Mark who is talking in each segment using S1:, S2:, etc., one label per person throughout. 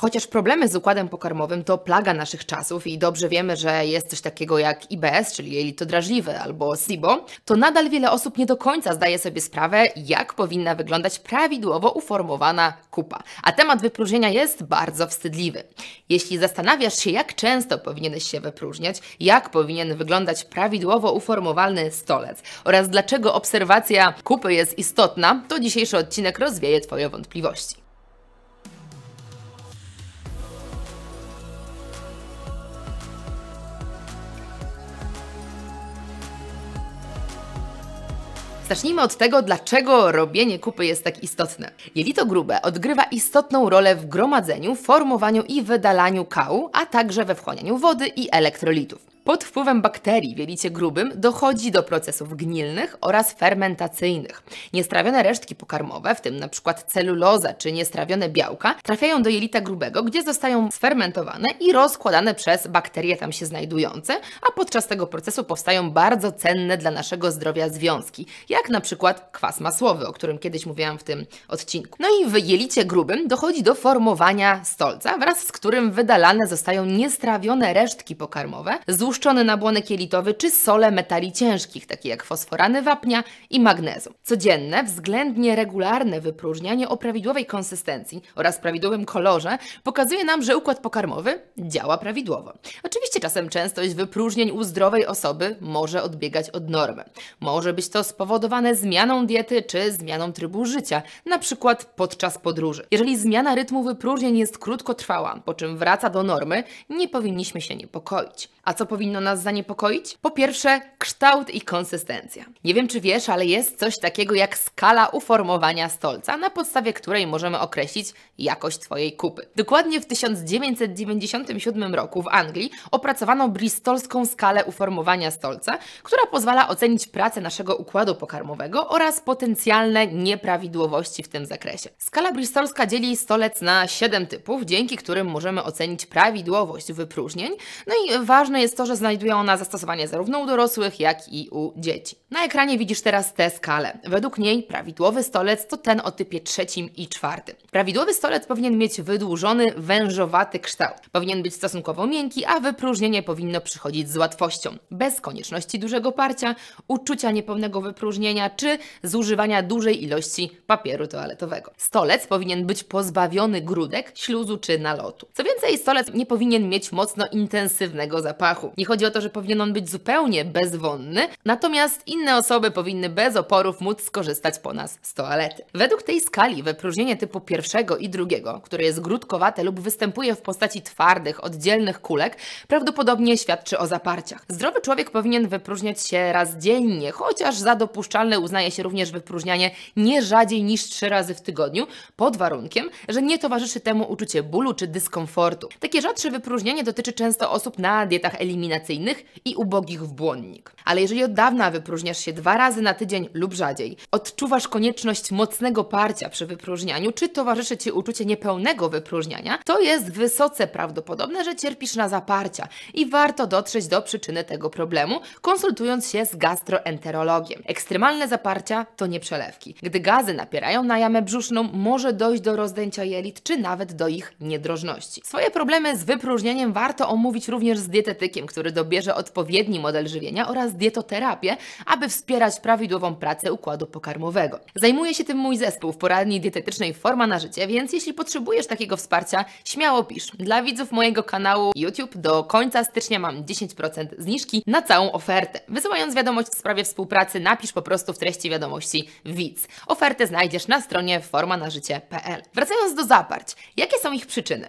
S1: Chociaż problemy z układem pokarmowym to plaga naszych czasów i dobrze wiemy, że jest coś takiego jak IBS, czyli jelito drażliwe albo SIBO, to nadal wiele osób nie do końca zdaje sobie sprawę, jak powinna wyglądać prawidłowo uformowana kupa. A temat wypróżnienia jest bardzo wstydliwy. Jeśli zastanawiasz się, jak często powinieneś się wypróżniać, jak powinien wyglądać prawidłowo uformowany stolec oraz dlaczego obserwacja kupy jest istotna, to dzisiejszy odcinek rozwieje Twoje wątpliwości. Zacznijmy od tego, dlaczego robienie kupy jest tak istotne. Jelito grube odgrywa istotną rolę w gromadzeniu, formowaniu i wydalaniu kału, a także we wchłanianiu wody i elektrolitów. Pod wpływem bakterii w jelicie grubym dochodzi do procesów gnilnych oraz fermentacyjnych. Niestrawione resztki pokarmowe, w tym np. celuloza czy niestrawione białka, trafiają do jelita grubego, gdzie zostają sfermentowane i rozkładane przez bakterie tam się znajdujące, a podczas tego procesu powstają bardzo cenne dla naszego zdrowia związki, jak np. kwas masłowy, o którym kiedyś mówiłam w tym odcinku. No i w jelicie grubym dochodzi do formowania stolca, wraz z którym wydalane zostają niestrawione resztki pokarmowe z tłuszczony nabłonek jelitowy czy sole metali ciężkich, takie jak fosforany wapnia i magnezu. Codzienne, względnie regularne wypróżnianie o prawidłowej konsystencji oraz prawidłowym kolorze pokazuje nam, że układ pokarmowy działa prawidłowo. Oczywiście czasem częstość wypróżnień u zdrowej osoby może odbiegać od normy. Może być to spowodowane zmianą diety czy zmianą trybu życia, na przykład podczas podróży. Jeżeli zmiana rytmu wypróżnień jest krótkotrwała, po czym wraca do normy, nie powinniśmy się niepokoić. A co powinniśmy powinno nas zaniepokoić? Po pierwsze, kształt i konsystencja. Nie wiem, czy wiesz, ale jest coś takiego jak skala uformowania stolca, na podstawie której możemy określić jakość Twojej kupy. Dokładnie w 1997 roku w Anglii opracowano bristolską skalę uformowania stolca, która pozwala ocenić pracę naszego układu pokarmowego oraz potencjalne nieprawidłowości w tym zakresie. Skala bristolska dzieli stolec na 7 typów, dzięki którym możemy ocenić prawidłowość wypróżnień. No i ważne jest to, że znajduje ona zastosowanie zarówno u dorosłych, jak i u dzieci. Na ekranie widzisz teraz tę skalę. Według niej prawidłowy stolec to ten o typie trzecim i czwartym. Prawidłowy stolec powinien mieć wydłużony, wężowaty kształt. Powinien być stosunkowo miękki, a wypróżnienie powinno przychodzić z łatwością, bez konieczności dużego parcia, uczucia niepełnego wypróżnienia czy zużywania dużej ilości papieru toaletowego. Stolec powinien być pozbawiony grudek, śluzu czy nalotu. Co więcej, stolec nie powinien mieć mocno intensywnego zapachu. Nie chodzi o to, że powinien on być zupełnie bezwonny, natomiast inne osoby powinny bez oporów móc skorzystać po nas z toalety. Według tej skali wypróżnienie typu pierwszego i drugiego, które jest grudkowate lub występuje w postaci twardych, oddzielnych kulek, prawdopodobnie świadczy o zaparciach. Zdrowy człowiek powinien wypróżniać się raz dziennie, chociaż za dopuszczalne uznaje się również wypróżnianie nie rzadziej niż trzy razy w tygodniu, pod warunkiem, że nie towarzyszy temu uczucie bólu czy dyskomfortu. Takie rzadsze wypróżnianie dotyczy często osób na dietach eliminacyjnych, i ubogich w błonnik. Ale jeżeli od dawna wypróżniasz się dwa razy na tydzień lub rzadziej, odczuwasz konieczność mocnego parcia przy wypróżnianiu, czy towarzyszy Ci uczucie niepełnego wypróżniania, to jest wysoce prawdopodobne, że cierpisz na zaparcia i warto dotrzeć do przyczyny tego problemu, konsultując się z gastroenterologiem. Ekstremalne zaparcia to nie przelewki. Gdy gazy napierają na jamę brzuszną, może dojść do rozdęcia jelit, czy nawet do ich niedrożności. Swoje problemy z wypróżnieniem warto omówić również z dietetykiem, który który dobierze odpowiedni model żywienia oraz dietoterapię, aby wspierać prawidłową pracę układu pokarmowego. Zajmuje się tym mój zespół w poradni dietetycznej Forma na Życie, więc jeśli potrzebujesz takiego wsparcia, śmiało pisz. Dla widzów mojego kanału YouTube do końca stycznia mam 10% zniżki na całą ofertę. Wysyłając wiadomość w sprawie współpracy, napisz po prostu w treści wiadomości widz. Ofertę znajdziesz na stronie formanażycie.pl. Wracając do zaparć, jakie są ich przyczyny?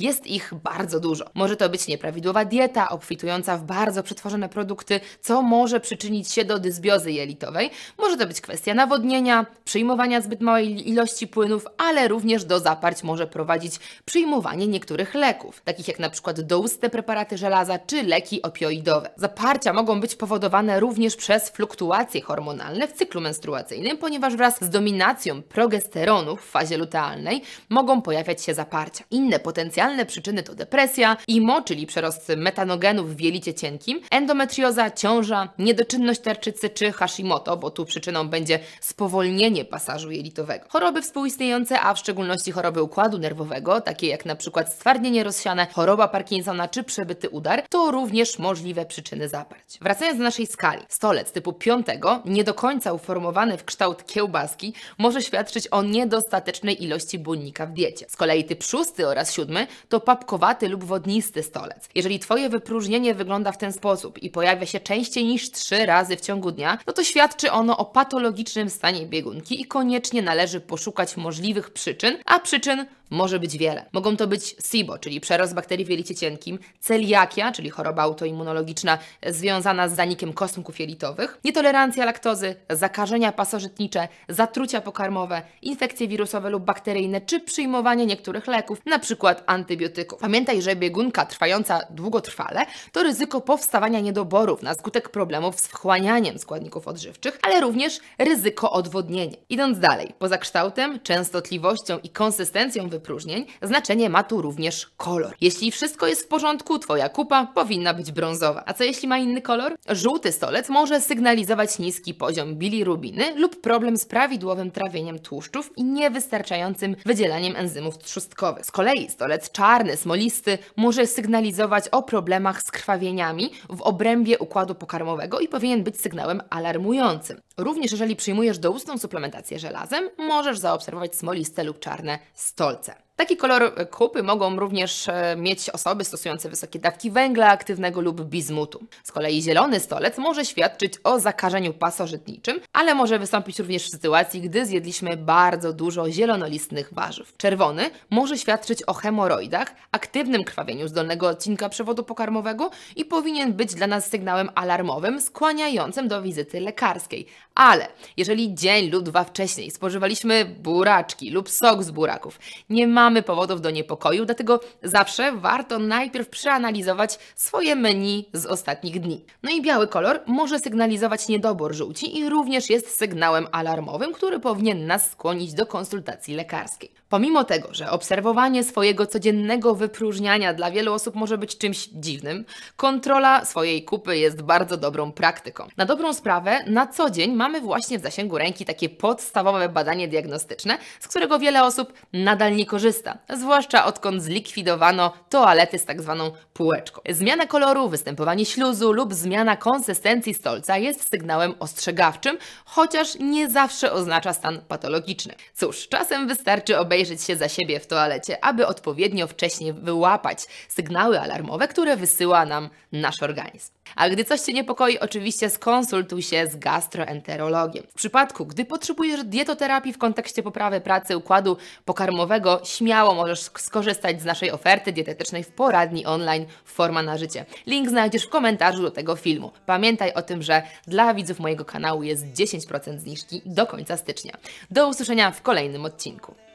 S1: Jest ich bardzo dużo. Może to być nieprawidłowa dieta, obfitująca w bardzo przetworzone produkty, co może przyczynić się do dysbiozy jelitowej. Może to być kwestia nawodnienia, przyjmowania zbyt małej ilości płynów, ale również do zaparć może prowadzić przyjmowanie niektórych leków, takich jak na przykład doustne preparaty żelaza czy leki opioidowe. Zaparcia mogą być powodowane również przez fluktuacje hormonalne w cyklu menstruacyjnym, ponieważ wraz z dominacją progesteronu w fazie lutealnej mogą pojawiać się zaparcia. Inne potencjalne Generalne przyczyny to depresja, IMO, czyli przerost metanogenów w jelicie cienkim, endometrioza, ciąża, niedoczynność tarczycy czy Hashimoto, bo tu przyczyną będzie spowolnienie pasażu jelitowego. Choroby współistniejące, a w szczególności choroby układu nerwowego, takie jak na przykład stwardnienie rozsiane, choroba Parkinsona czy przebyty udar, to również możliwe przyczyny zaparć. Wracając do naszej skali, stolec typu 5, nie do końca uformowany w kształt kiełbaski, może świadczyć o niedostatecznej ilości błonnika w diecie. Z kolei typ 6 oraz 7 to papkowaty lub wodnisty stolec. Jeżeli Twoje wypróżnienie wygląda w ten sposób i pojawia się częściej niż trzy razy w ciągu dnia, no to świadczy ono o patologicznym stanie biegunki i koniecznie należy poszukać możliwych przyczyn, a przyczyn może być wiele. Mogą to być SIBO, czyli przerost bakterii w jelicie cienkim, celiakia, czyli choroba autoimmunologiczna związana z zanikiem kosmków jelitowych, nietolerancja laktozy, zakażenia pasożytnicze, zatrucia pokarmowe, infekcje wirusowe lub bakteryjne, czy przyjmowanie niektórych leków, np. antybiotyków. Pamiętaj, że biegunka trwająca długotrwale to ryzyko powstawania niedoborów na skutek problemów z wchłanianiem składników odżywczych, ale również ryzyko odwodnienia. Idąc dalej, poza kształtem, częstotliwością i konsystencją wypróżnień, znaczenie ma tu również kolor. Jeśli wszystko jest w porządku, Twoja kupa powinna być brązowa. A co jeśli ma inny kolor? Żółty stolec może sygnalizować niski poziom bilirubiny lub problem z prawidłowym trawieniem tłuszczów i niewystarczającym wydzielaniem enzymów trzustkowych. Z kolei stolec czarny, smolisty może sygnalizować o problemach z krwawieniami w obrębie układu pokarmowego i powinien być sygnałem alarmującym. Również jeżeli przyjmujesz doustną suplementację żelazem, możesz zaobserwować smoliste lub czarne stolce. Taki kolor kupy mogą również e, mieć osoby stosujące wysokie dawki węgla aktywnego lub bizmutu. Z kolei zielony stolec może świadczyć o zakażeniu pasożytniczym, ale może wystąpić również w sytuacji, gdy zjedliśmy bardzo dużo zielonolistnych warzyw. Czerwony może świadczyć o hemoroidach, aktywnym krwawieniu z dolnego odcinka przewodu pokarmowego i powinien być dla nas sygnałem alarmowym skłaniającym do wizyty lekarskiej. Ale jeżeli dzień lub dwa wcześniej spożywaliśmy buraczki lub sok z buraków, nie ma mamy powodów do niepokoju, dlatego zawsze warto najpierw przeanalizować swoje menu z ostatnich dni. No i biały kolor może sygnalizować niedobór żółci i również jest sygnałem alarmowym, który powinien nas skłonić do konsultacji lekarskiej. Pomimo tego, że obserwowanie swojego codziennego wypróżniania dla wielu osób może być czymś dziwnym, kontrola swojej kupy jest bardzo dobrą praktyką. Na dobrą sprawę, na co dzień mamy właśnie w zasięgu ręki takie podstawowe badanie diagnostyczne, z którego wiele osób nadal nie korzysta, zwłaszcza odkąd zlikwidowano toalety z tak zwaną półeczką. Zmiana koloru, występowanie śluzu lub zmiana konsystencji stolca jest sygnałem ostrzegawczym, chociaż nie zawsze oznacza stan patologiczny. Cóż, czasem wystarczy obejrzeć obejrzeć się za siebie w toalecie, aby odpowiednio wcześnie wyłapać sygnały alarmowe, które wysyła nam nasz organizm. A gdy coś Cię niepokoi, oczywiście skonsultuj się z gastroenterologiem. W przypadku, gdy potrzebujesz dietoterapii w kontekście poprawy pracy układu pokarmowego, śmiało możesz skorzystać z naszej oferty dietetycznej w poradni online Forma na Życie. Link znajdziesz w komentarzu do tego filmu. Pamiętaj o tym, że dla widzów mojego kanału jest 10% zniżki do końca stycznia. Do usłyszenia w kolejnym odcinku.